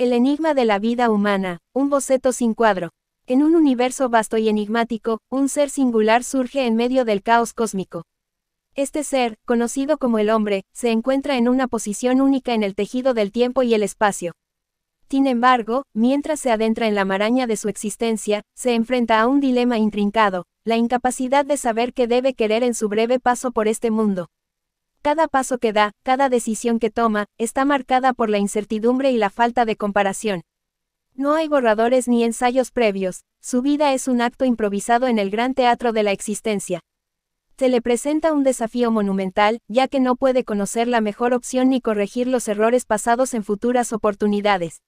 El enigma de la vida humana, un boceto sin cuadro. En un universo vasto y enigmático, un ser singular surge en medio del caos cósmico. Este ser, conocido como el hombre, se encuentra en una posición única en el tejido del tiempo y el espacio. Sin embargo, mientras se adentra en la maraña de su existencia, se enfrenta a un dilema intrincado, la incapacidad de saber qué debe querer en su breve paso por este mundo. Cada paso que da, cada decisión que toma, está marcada por la incertidumbre y la falta de comparación. No hay borradores ni ensayos previos, su vida es un acto improvisado en el gran teatro de la existencia. Se le presenta un desafío monumental, ya que no puede conocer la mejor opción ni corregir los errores pasados en futuras oportunidades.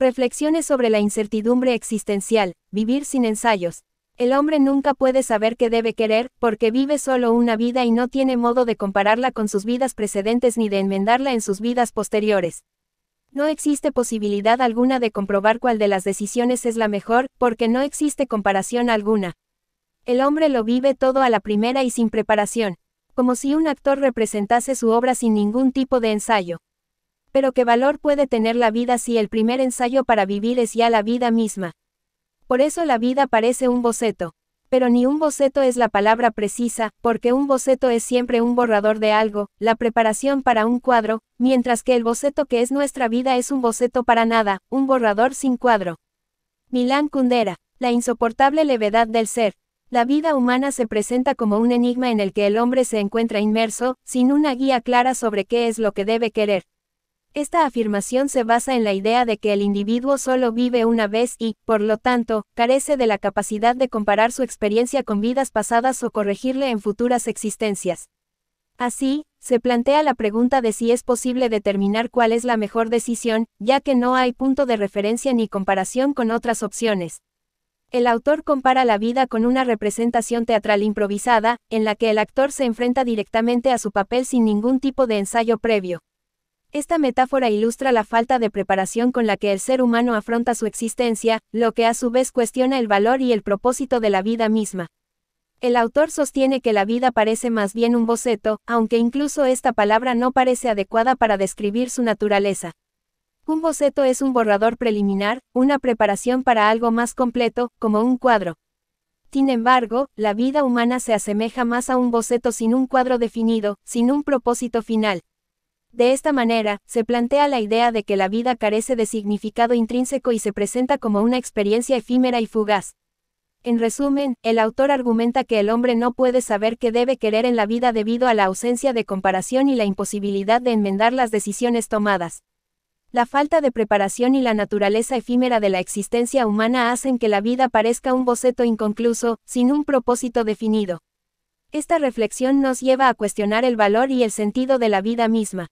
Reflexiones sobre la incertidumbre existencial, vivir sin ensayos, el hombre nunca puede saber qué debe querer, porque vive solo una vida y no tiene modo de compararla con sus vidas precedentes ni de enmendarla en sus vidas posteriores. No existe posibilidad alguna de comprobar cuál de las decisiones es la mejor, porque no existe comparación alguna. El hombre lo vive todo a la primera y sin preparación, como si un actor representase su obra sin ningún tipo de ensayo. Pero qué valor puede tener la vida si el primer ensayo para vivir es ya la vida misma. Por eso la vida parece un boceto. Pero ni un boceto es la palabra precisa, porque un boceto es siempre un borrador de algo, la preparación para un cuadro, mientras que el boceto que es nuestra vida es un boceto para nada, un borrador sin cuadro. Milán Kundera, la insoportable levedad del ser. La vida humana se presenta como un enigma en el que el hombre se encuentra inmerso, sin una guía clara sobre qué es lo que debe querer. Esta afirmación se basa en la idea de que el individuo solo vive una vez y, por lo tanto, carece de la capacidad de comparar su experiencia con vidas pasadas o corregirle en futuras existencias. Así, se plantea la pregunta de si es posible determinar cuál es la mejor decisión, ya que no hay punto de referencia ni comparación con otras opciones. El autor compara la vida con una representación teatral improvisada, en la que el actor se enfrenta directamente a su papel sin ningún tipo de ensayo previo. Esta metáfora ilustra la falta de preparación con la que el ser humano afronta su existencia, lo que a su vez cuestiona el valor y el propósito de la vida misma. El autor sostiene que la vida parece más bien un boceto, aunque incluso esta palabra no parece adecuada para describir su naturaleza. Un boceto es un borrador preliminar, una preparación para algo más completo, como un cuadro. Sin embargo, la vida humana se asemeja más a un boceto sin un cuadro definido, sin un propósito final. De esta manera, se plantea la idea de que la vida carece de significado intrínseco y se presenta como una experiencia efímera y fugaz. En resumen, el autor argumenta que el hombre no puede saber qué debe querer en la vida debido a la ausencia de comparación y la imposibilidad de enmendar las decisiones tomadas. La falta de preparación y la naturaleza efímera de la existencia humana hacen que la vida parezca un boceto inconcluso, sin un propósito definido. Esta reflexión nos lleva a cuestionar el valor y el sentido de la vida misma.